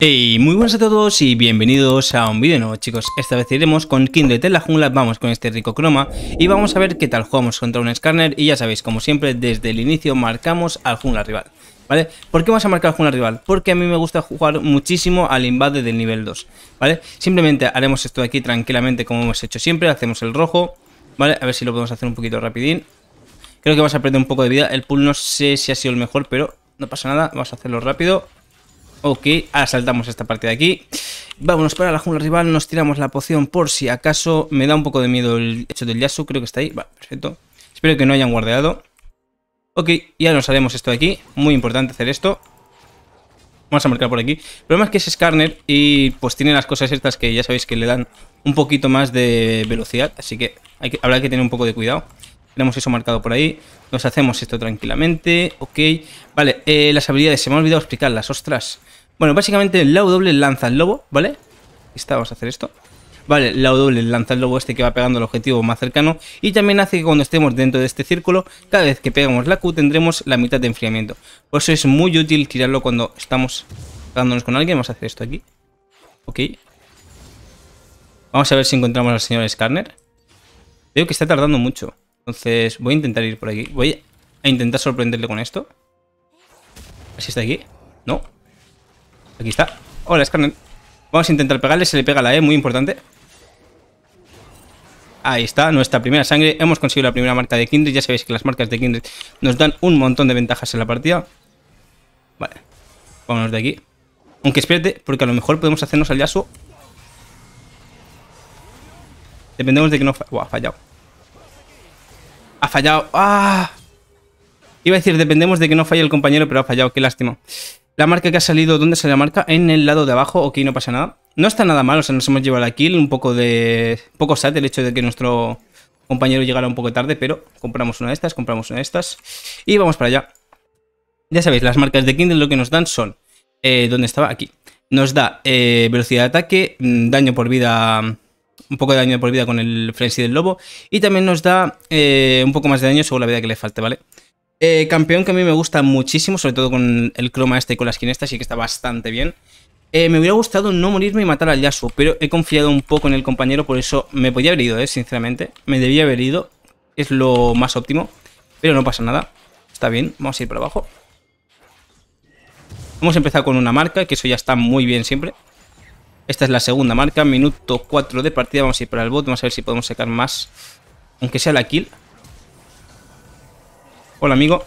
Hey, muy buenas a todos y bienvenidos a un vídeo nuevo chicos, esta vez iremos con Kindred de la jungla, vamos con este rico croma y vamos a ver qué tal jugamos contra un Skarner y ya sabéis, como siempre, desde el inicio marcamos al jungla rival, ¿vale? ¿Por qué vamos a marcar al jungla rival? Porque a mí me gusta jugar muchísimo al invade del nivel 2, ¿vale? Simplemente haremos esto aquí tranquilamente como hemos hecho siempre, hacemos el rojo, ¿vale? A ver si lo podemos hacer un poquito rapidín, creo que vas a perder un poco de vida, el pool no sé si ha sido el mejor, pero no pasa nada, vamos a hacerlo rápido... Ok, asaltamos esta parte de aquí. Vámonos para la jungla rival, nos tiramos la poción por si acaso. Me da un poco de miedo el hecho del Yasu, creo que está ahí. Va, perfecto. Espero que no hayan guardeado Ok, ya nos haremos esto de aquí. Muy importante hacer esto. Vamos a marcar por aquí. El problema es que es Skarner y pues tiene las cosas estas que ya sabéis que le dan un poquito más de velocidad. Así que, habrá que tener un poco de cuidado. Tenemos eso marcado por ahí. Nos hacemos esto tranquilamente. Ok. Vale, eh, las habilidades. Se me ha olvidado explicarlas. Ostras. Bueno, básicamente la doble lanza el lobo, ¿vale? Está, vamos a hacer esto. Vale, la doble lanza el lobo este que va pegando el objetivo más cercano y también hace que cuando estemos dentro de este círculo, cada vez que pegamos la Q tendremos la mitad de enfriamiento. Por eso es muy útil tirarlo cuando estamos pegándonos con alguien. Vamos a hacer esto aquí. Ok. Vamos a ver si encontramos al señor Skarner. Veo que está tardando mucho. Entonces voy a intentar ir por aquí. Voy a intentar sorprenderle con esto. A ver si está aquí. No. Aquí está. Hola, Scarnet. Vamos a intentar pegarle. Se le pega la E, muy importante. Ahí está, nuestra primera sangre. Hemos conseguido la primera marca de Kindred. Ya sabéis que las marcas de Kindred nos dan un montón de ventajas en la partida. Vale. Vámonos de aquí. Aunque espérate, porque a lo mejor podemos hacernos al Yasuo. Dependemos de que no... falle. Buah, ha fallado. Ha fallado. ¡Ah! Iba a decir, dependemos de que no falle el compañero, pero ha fallado. Qué lástima. La marca que ha salido, ¿dónde sale la marca? En el lado de abajo, ok, no pasa nada. No está nada mal, o sea, nos hemos llevado la kill, un poco de... poco sad el hecho de que nuestro compañero llegara un poco tarde, pero compramos una de estas, compramos una de estas y vamos para allá. Ya sabéis, las marcas de Kindle lo que nos dan son... Eh, ¿Dónde estaba? Aquí. Nos da eh, velocidad de ataque, mm, daño por vida un poco de daño por vida con el Frenzy del Lobo. Y también nos da eh, un poco más de daño según la vida que le falte, ¿vale? Eh, campeón que a mí me gusta muchísimo, sobre todo con el croma este y con las skin esta, que está bastante bien. Eh, me hubiera gustado no morirme y matar al Yasuo, pero he confiado un poco en el compañero, por eso me podía haber ido, eh, sinceramente. Me debía haber ido, es lo más óptimo, pero no pasa nada. Está bien, vamos a ir para abajo. Vamos a empezar con una marca, que eso ya está muy bien siempre. Esta es la segunda marca, minuto 4 de partida, vamos a ir para el bot, vamos a ver si podemos sacar más, aunque sea la kill. Hola, amigo.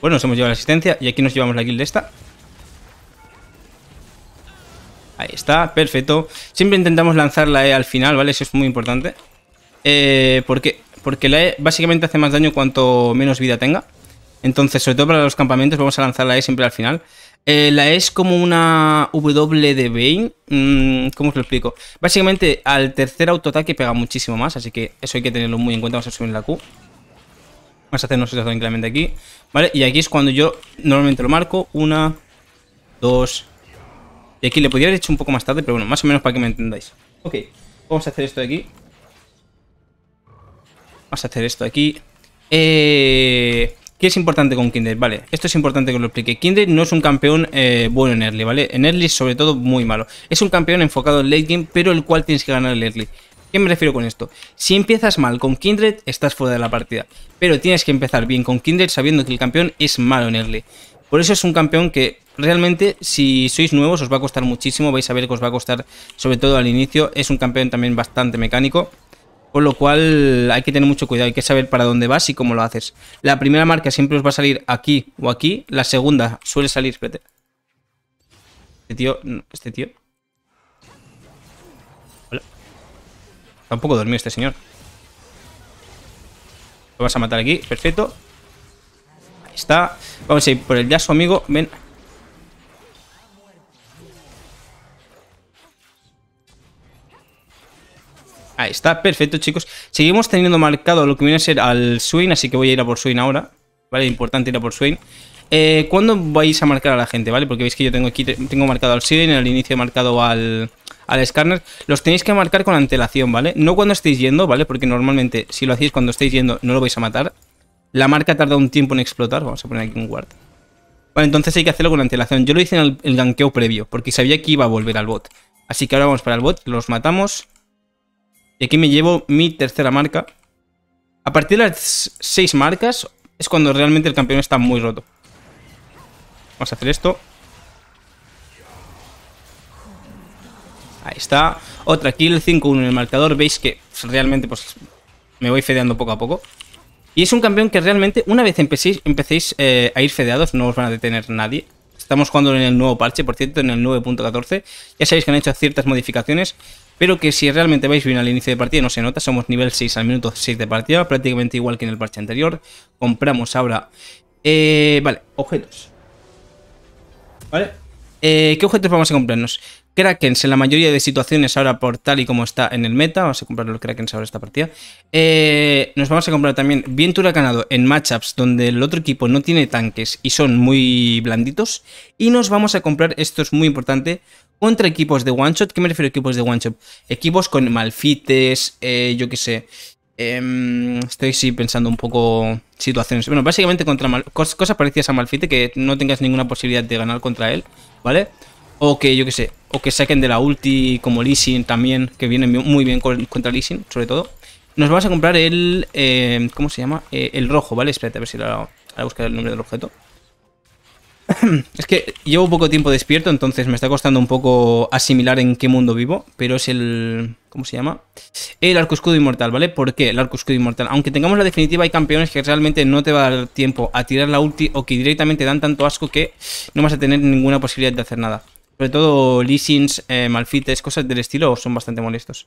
Bueno, nos hemos llevado la asistencia y aquí nos llevamos la kill de esta. Ahí está, perfecto. Siempre intentamos lanzar la E al final, ¿vale? Eso es muy importante. Eh, porque, porque la E básicamente hace más daño cuanto menos vida tenga. Entonces, sobre todo para los campamentos, vamos a lanzar la E siempre al final. Eh, la E es como una W de Bane. Mm, ¿Cómo os lo explico? Básicamente, al tercer autoataque pega muchísimo más, así que eso hay que tenerlo muy en cuenta. Vamos a subir la Q. Vamos a hacer una tranquilamente aquí. ¿Vale? Y aquí es cuando yo normalmente lo marco. Una, dos. Y aquí le podría haber hecho un poco más tarde, pero bueno, más o menos para que me entendáis. Ok, vamos a hacer esto de aquí. Vamos a hacer esto de aquí. Eh, ¿Qué es importante con Kindred? Vale, esto es importante que lo explique. Kindred no es un campeón eh, bueno en early, ¿vale? En early sobre todo muy malo. Es un campeón enfocado en late game, pero el cual tienes que ganar el early. ¿Qué me refiero con esto? Si empiezas mal con Kindred, estás fuera de la partida. Pero tienes que empezar bien con Kindred sabiendo que el campeón es malo en early. Por eso es un campeón que realmente, si sois nuevos, os va a costar muchísimo. Vais a ver que os va a costar, sobre todo al inicio. Es un campeón también bastante mecánico. Por lo cual hay que tener mucho cuidado, hay que saber para dónde vas y cómo lo haces. La primera marca siempre os va a salir aquí o aquí. La segunda suele salir, Este tío, este tío. Tampoco dormido este señor. Lo vas a matar aquí. Perfecto. Ahí está. Vamos a ir por el Yasuo, amigo. Ven. Ahí está, perfecto chicos. Seguimos teniendo marcado lo que viene a ser al Swain. así que voy a ir a por Swain ahora. Vale, importante ir a por Swain. Eh, ¿Cuándo vais a marcar a la gente? ¿Vale? Porque veis que yo tengo aquí, tengo marcado al En al inicio he marcado al, al escáner, los tenéis que marcar con antelación, ¿vale? No cuando estéis yendo, ¿vale? Porque normalmente si lo hacéis cuando estáis yendo no lo vais a matar. La marca tarda un tiempo en explotar, vamos a poner aquí un guard. Vale, entonces hay que hacerlo con antelación. Yo lo hice en el, el ganqueo previo, porque sabía que iba a volver al bot. Así que ahora vamos para el bot, los matamos. Y aquí me llevo mi tercera marca. A partir de las seis marcas es cuando realmente el campeón está muy roto. Vamos a hacer esto. Ahí está. Otra kill, 5-1 en el marcador. Veis que realmente pues me voy fedeando poco a poco. Y es un campeón que realmente, una vez empecéis, empecéis eh, a ir fedeados, no os van a detener nadie. Estamos jugando en el nuevo parche, por cierto, en el 9.14. Ya sabéis que han hecho ciertas modificaciones, pero que si realmente vais bien al inicio de partida no se nota. Somos nivel 6 al minuto 6 de partida, prácticamente igual que en el parche anterior. Compramos ahora... Eh, vale, objetos. ¿Vale? Eh, ¿Qué objetos vamos a comprarnos? Krakens en la mayoría de situaciones ahora por tal y como está en el meta. Vamos a comprar los Krakens ahora esta partida. Eh, nos vamos a comprar también Viento ganado en matchups donde el otro equipo no tiene tanques y son muy blanditos. Y nos vamos a comprar, esto es muy importante, contra equipos de one shot. ¿Qué me refiero a equipos de one shot? Equipos con malfites, eh, yo qué sé. Em, estoy sí pensando un poco situaciones. Bueno, básicamente contra cosas parecidas a malfite que no tengas ninguna posibilidad de ganar contra él, ¿vale? O que yo qué sé, o que saquen de la ulti como Leasing también, que viene muy bien contra Leasing, sobre todo. Nos vamos a comprar el... Eh, ¿Cómo se llama? Eh, el rojo, ¿vale? Espérate a ver si la, a buscar el nombre del objeto. es que llevo poco tiempo despierto, entonces me está costando un poco asimilar en qué mundo vivo, pero es el... ¿Cómo se llama? El arco escudo inmortal, ¿vale? ¿Por qué el arco escudo inmortal? Aunque tengamos la definitiva, hay campeones que realmente no te va a dar tiempo a tirar la ulti o que directamente dan tanto asco que no vas a tener ninguna posibilidad de hacer nada. Sobre todo leasings, eh, malfites, cosas del estilo son bastante molestos.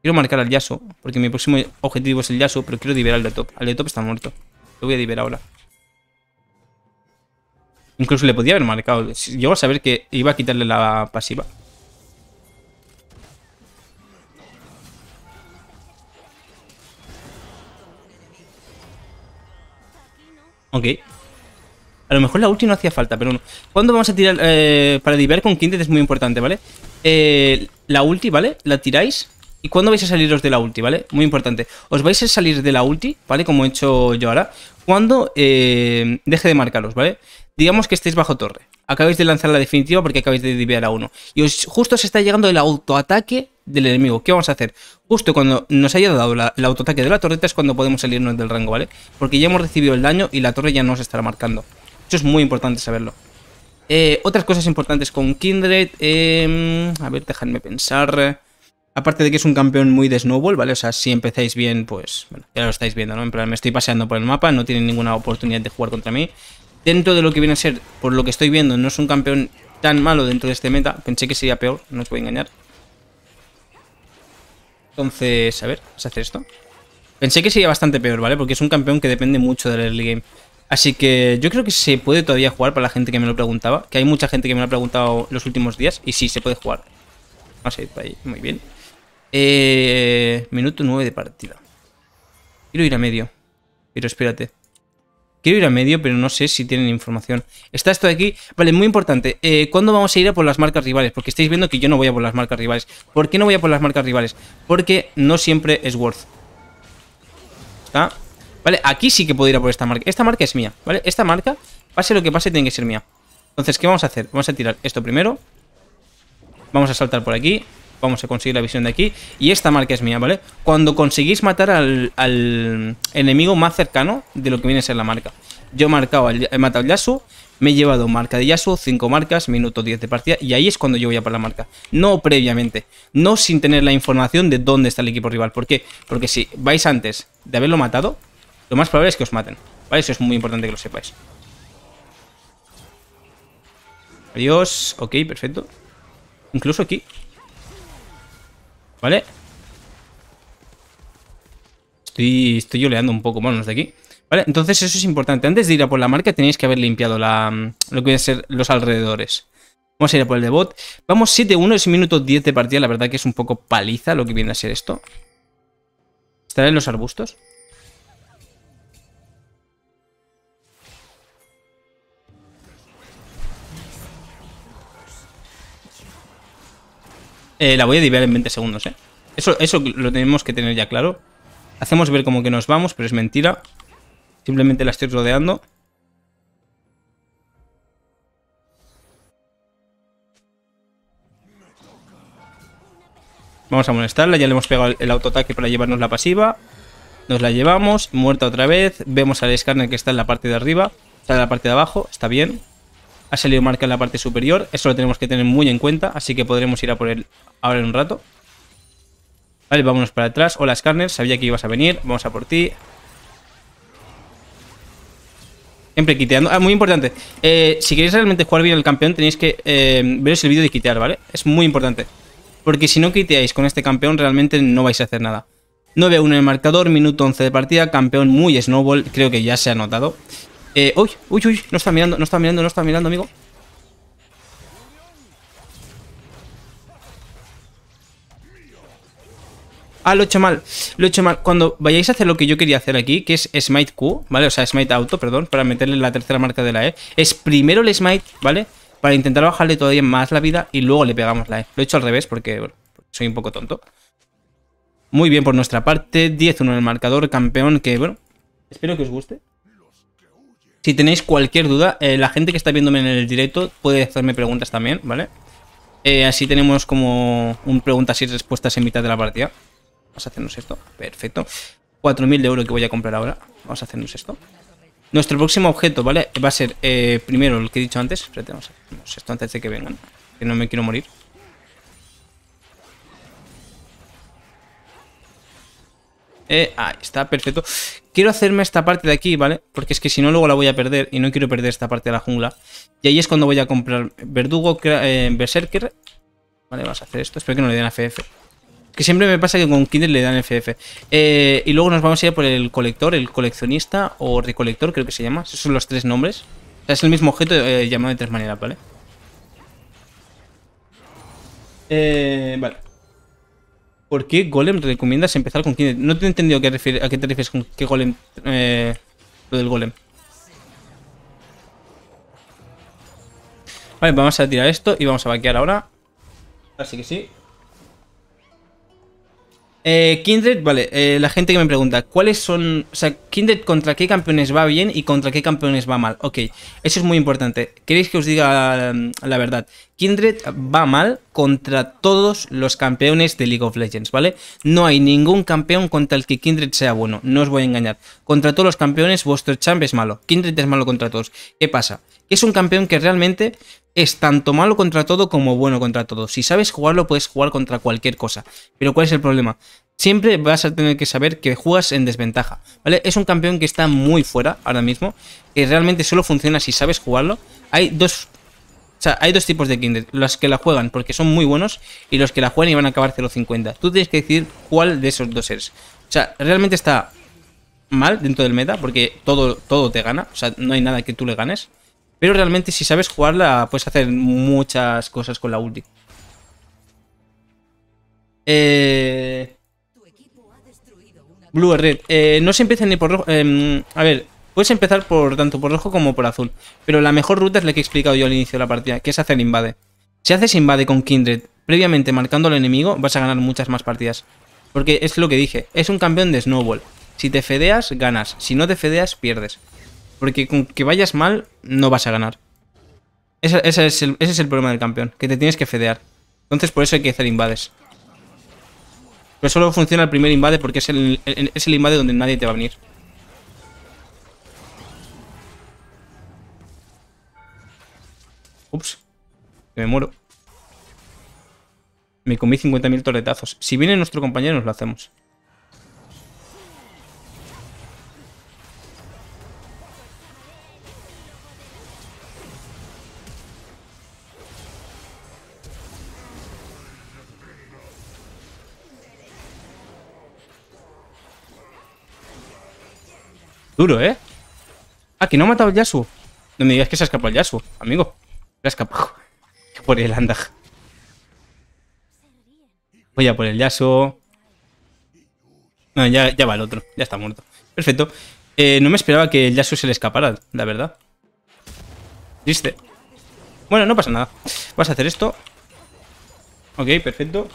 Quiero marcar al Yasuo, porque mi próximo objetivo es el Yasuo, pero quiero liberar al de top. Al de top está muerto. Lo voy a liberar ahora. Incluso le podía haber marcado. Yo iba a saber que iba a quitarle la pasiva. Ok. A lo mejor la ulti no hacía falta, pero no. ¿Cuándo vamos a tirar? Eh, para diver con Kindred es muy importante, ¿vale? Eh, la ulti, ¿vale? La tiráis. ¿Y cuándo vais a saliros de la ulti, ¿vale? Muy importante. Os vais a salir de la ulti, ¿vale? Como he hecho yo ahora. Cuando eh, deje de marcaros, ¿vale? Digamos que estéis bajo torre. Acabáis de lanzar la definitiva porque acabáis de diviar a uno. Y justo se está llegando el autoataque del enemigo. ¿Qué vamos a hacer? Justo cuando nos haya dado el autoataque de la torreta es cuando podemos salirnos del rango, ¿vale? Porque ya hemos recibido el daño y la torre ya no os estará marcando esto es muy importante saberlo. Eh, otras cosas importantes con Kindred. Em, a ver, dejadme pensar. Aparte de que es un campeón muy de snowball, ¿vale? O sea, si empezáis bien, pues ya lo estáis viendo, ¿no? En plan, me estoy paseando por el mapa, no tienen ninguna oportunidad de jugar contra mí. Dentro de lo que viene a ser, por lo que estoy viendo, no es un campeón tan malo dentro de este meta. Pensé que sería peor, no os voy a engañar. Entonces, a ver, vamos a hacer esto. Pensé que sería bastante peor, ¿vale? Porque es un campeón que depende mucho del early game. Así que yo creo que se puede todavía jugar para la gente que me lo preguntaba. Que hay mucha gente que me lo ha preguntado los últimos días. Y sí, se puede jugar. Vamos a ir para ahí. Muy bien. Eh, minuto 9 de partida. Quiero ir a medio. Pero espérate. Quiero ir a medio, pero no sé si tienen información. Está esto de aquí. Vale, muy importante. Eh, ¿Cuándo vamos a ir a por las marcas rivales? Porque estáis viendo que yo no voy a por las marcas rivales. ¿Por qué no voy a por las marcas rivales? Porque no siempre es worth. Está ¿Vale? Aquí sí que puedo ir a por esta marca. Esta marca es mía, ¿vale? Esta marca, pase lo que pase, tiene que ser mía. Entonces, ¿qué vamos a hacer? Vamos a tirar esto primero. Vamos a saltar por aquí. Vamos a conseguir la visión de aquí. Y esta marca es mía, ¿vale? Cuando conseguís matar al, enemigo más cercano de lo que viene a ser la marca. Yo he, he matado al Yasu. Me he llevado marca de Yasu, 5 marcas, minuto 10 de partida. Y ahí es cuando yo voy a por la marca. No previamente. No sin tener la información de dónde está el equipo rival. ¿Por qué? Porque si vais antes de haberlo matado, lo más probable es que os maten. ¿Vale? Eso es muy importante que lo sepáis. Adiós. Ok, perfecto. Incluso aquí. ¿Vale? Estoy, estoy oleando un poco. Bueno, de aquí. ¿Vale? Entonces eso es importante. Antes de ir a por la marca tenéis que haber limpiado la, lo que voy a ser los alrededores. Vamos a ir a por el de bot. Vamos 7-1, es minuto 10 de partida. La verdad que es un poco paliza lo que viene a ser esto. Estar en los arbustos? Eh, la voy a dividir en 20 segundos, ¿eh? Eso, eso lo tenemos que tener ya claro. Hacemos ver como que nos vamos, pero es mentira. Simplemente la estoy rodeando. Vamos a molestarla, ya le hemos pegado el autoataque para llevarnos la pasiva. Nos la llevamos, muerta otra vez. Vemos al escáner que está en la parte de arriba, está en la parte de abajo, está bien. Ha salido marca en la parte superior, eso lo tenemos que tener muy en cuenta, así que podremos ir a por él ahora en un rato. Vale, vámonos para atrás. Hola, carnes sabía que ibas a venir, vamos a por ti. Siempre quiteando. Ah, muy importante. Eh, si queréis realmente jugar bien el campeón, tenéis que eh, veros el vídeo de quitear, ¿vale? Es muy importante. Porque si no quiteáis con este campeón, realmente no vais a hacer nada. 9-1 en el marcador, minuto 11 de partida, campeón muy snowball, creo que ya se ha notado. Eh, uy, uy, uy, no está mirando, no está mirando, no está mirando, amigo. Ah, lo he hecho mal, lo he hecho mal. Cuando vayáis a hacer lo que yo quería hacer aquí, que es Smite Q, ¿vale? O sea, Smite Auto, perdón, para meterle la tercera marca de la E. Es primero el Smite, ¿vale? Para intentar bajarle todavía más la vida y luego le pegamos la E. Lo he hecho al revés porque, soy un poco tonto. Muy bien por nuestra parte, 10-1 en el marcador, campeón que, bueno, espero que os guste. Si tenéis cualquier duda, eh, la gente que está viéndome en el directo puede hacerme preguntas también, ¿vale? Eh, así tenemos como un preguntas y respuestas en mitad de la partida. Vamos a hacernos esto. Perfecto. 4.000 de oro que voy a comprar ahora. Vamos a hacernos esto. Nuestro próximo objeto, ¿vale? Va a ser eh, primero el que he dicho antes. Espérate, vamos a esto antes de que vengan. Que no me quiero morir. Eh, ahí está, perfecto. Quiero hacerme esta parte de aquí, ¿vale? Porque es que si no luego la voy a perder y no quiero perder esta parte de la jungla. Y ahí es cuando voy a comprar verdugo, eh, berserker. Vale, vamos a hacer esto. Espero que no le den a FF. Que siempre me pasa que con Kindle le dan FF. Eh, y luego nos vamos a ir por el colector, el coleccionista o recolector, creo que se llama. Esos son los tres nombres. es el mismo objeto llamado de tres maneras, ¿vale? vale. ¿Por qué Golem recomiendas empezar con Kindred? No te he entendido qué a qué te refieres con qué Golem. Eh, lo del Golem. Vale, vamos a tirar esto y vamos a vaquear ahora. Así que sí. Eh, Kindred, vale. Eh, la gente que me pregunta, ¿cuáles son. O sea, ¿Kindred contra qué campeones va bien y contra qué campeones va mal? Ok, eso es muy importante. ¿Queréis que os diga mm, la, verdad? Kindred va mal contra todos los campeones de League of Legends, ¿vale? No hay ningún campeón contra el que Kindred sea bueno, no os voy a engañar. Contra todos los campeones, vuestro champ es malo. Kindred es malo contra todos. ¿Qué pasa? Es un campeón que realmente es tanto malo contra todo como bueno contra todo. Si sabes jugarlo, puedes jugar contra cualquier cosa. Pero ¿cuál es el problema? siempre vas a tener que saber que juegas en desventaja, ¿vale? Es un campeón que está muy fuera ahora mismo, que realmente solo funciona si sabes jugarlo. Hay dos... O sea, hay dos tipos de Kindred, los que la juegan porque son muy buenos y los que la juegan y van a acabar 0.50. Tú tienes que decidir cuál de esos dos eres. O sea, realmente está mal dentro del meta porque todo, todo te gana, o sea, no hay nada que tú le ganes. Pero realmente si sabes jugarla puedes hacer muchas cosas con la ulti. Eh... Blue red. Eh, no se empieza ni por rojo. Em, a ver, puedes empezar por tanto por rojo como por azul. Pero la mejor ruta es la que he explicado yo al inicio de la partida, que es hacer invade. Si haces invade con Kindred previamente marcando al enemigo, vas a ganar muchas más partidas. Porque es lo que dije, es un campeón de snowball. Si te fedeas, ganas. Si no te fedeas, pierdes. Porque con que vayas mal, no vas a ganar. ese es el problema del campeón, que te tienes que fedear. Entonces por eso hay que hacer invades. Pero solo funciona el primer invade porque es el, el invade donde nadie te va a venir. Ups. Me muero. Me comí 50.000 torretazos. Si viene nuestro compañero nos lo hacemos. Duro, ¿eh? Ah, que no ha matado el Yasu. No me digas que se ha escapado el Yasuo amigo. Se ha escapado. Por el Andaj. Voy a por el Yasu. No, ya, va el otro. Ya está muerto. Perfecto. Eh, no me esperaba que el Yasuo se le escapara, la verdad. Triste. Bueno, no pasa nada. Vas a hacer esto. Ok, perfecto.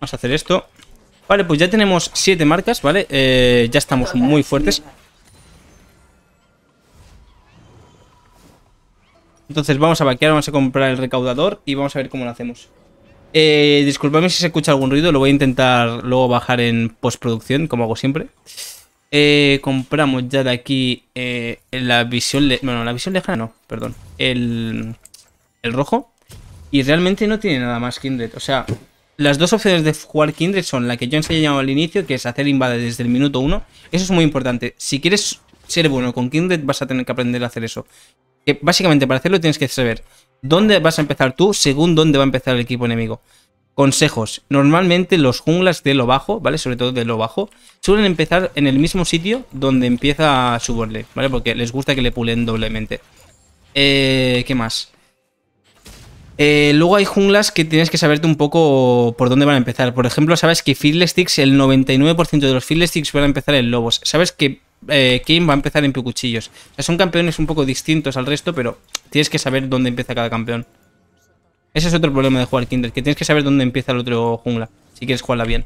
Vamos a hacer esto. Vale, pues ya tenemos 7 marcas, ¿vale? Eh, ya estamos muy fuertes. Entonces vamos a vaquear, vamos a comprar el recaudador y vamos a ver cómo lo hacemos. Eh, disculpadme si se escucha algún ruido, lo voy a intentar luego bajar en postproducción, como hago siempre. Eh, compramos ya de aquí eh, la visión... Bueno, la visión lejana no, perdón. El, el rojo. Y realmente no tiene nada más Kindred. O sea, las dos opciones de jugar Kindred son la que yo enseñado al inicio, que es hacer invade desde el minuto 1. Eso es muy importante. Si quieres ser bueno con Kindred, vas a tener que aprender a hacer eso. Que básicamente para hacerlo tienes que saber dónde vas a empezar tú según dónde va a empezar el equipo enemigo. Consejos. Normalmente los junglas de lo bajo, ¿vale? Sobre todo de lo bajo, suelen empezar en el mismo sitio donde empieza a subirle ¿vale? Porque les gusta que le pulen doblemente. Eh, ¿Qué más? Eh, luego hay junglas que tienes que saberte un poco por dónde van a empezar. Por ejemplo, sabes que Fiddlesticks, el 99% de los Fiddlesticks van a empezar en Lobos. Sabes que eh, va a empezar en Picuchillos. O sea, son campeones un poco distintos al resto, pero tienes que saber dónde empieza cada campeón. Ese es otro problema de jugar Kindred, que tienes que saber dónde empieza el otro jungla, si quieres jugarla bien.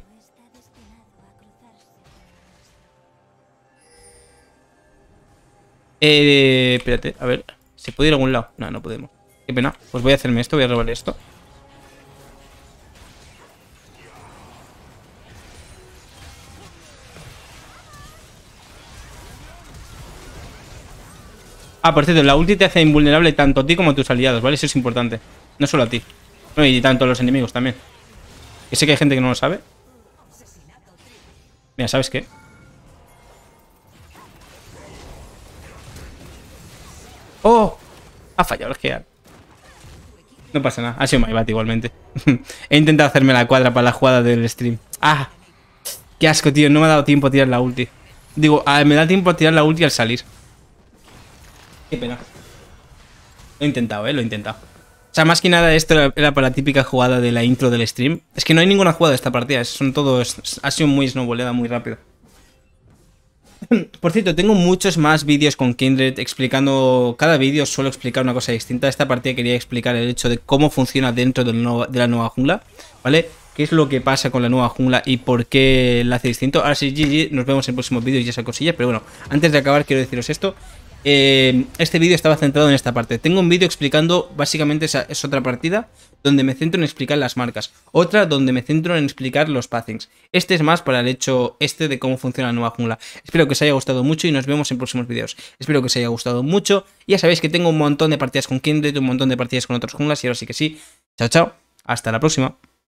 Eh, espérate, a ver, ¿se puede ir a algún lado? No, no podemos. Qué pena. Pues voy a hacerme esto, voy a robar esto. Ah, por cierto, la ulti te hace invulnerable tanto a ti como a tus aliados, ¿vale? Eso es importante. No solo a ti. No, y tanto a los enemigos también. Que sé que hay gente que no lo sabe. Mira, ¿sabes qué? ¡Oh! Ha fallado el gear. No pasa nada, ha sido my igualmente. He intentado hacerme la cuadra para la jugada del stream. ¡Ah! ¡Qué asco, tío! No me ha dado tiempo a tirar la ulti. Digo, ah, me da tiempo a tirar la ulti al salir. Qué pena. Lo he intentado, ¿eh? Lo he intentado. O sea, más que nada esto era para la típica jugada de la intro del stream. Es que no hay ninguna jugada de esta partida, son todos... Ha sido muy snowboleada, muy rápido. Por cierto, tengo muchos más vídeos con Kindred explicando. Cada vídeo suelo explicar una cosa distinta. Esta partida quería explicar el hecho de cómo funciona dentro de, la nueva jungla, ¿vale? ¿Qué es lo que pasa con la nueva jungla y por qué la hace distinto? Ahora sí, nos vemos en próximos vídeos y esa cosilla, Pero bueno, antes de acabar, quiero deciros esto. Eh, este vídeo estaba centrado en esta parte. Tengo un vídeo explicando, básicamente, esa, es otra partida, donde me centro en explicar las marcas, otra donde me centro en explicar los passings. Este es más para el hecho este de cómo funciona la nueva jungla. Espero que os haya gustado mucho y nos vemos en próximos vídeos. Espero que os haya gustado mucho. Ya sabéis que tengo un montón de partidas con Kindred, un montón de partidas con otros junglas y ahora sí que sí. Chao, chao. Hasta la próxima.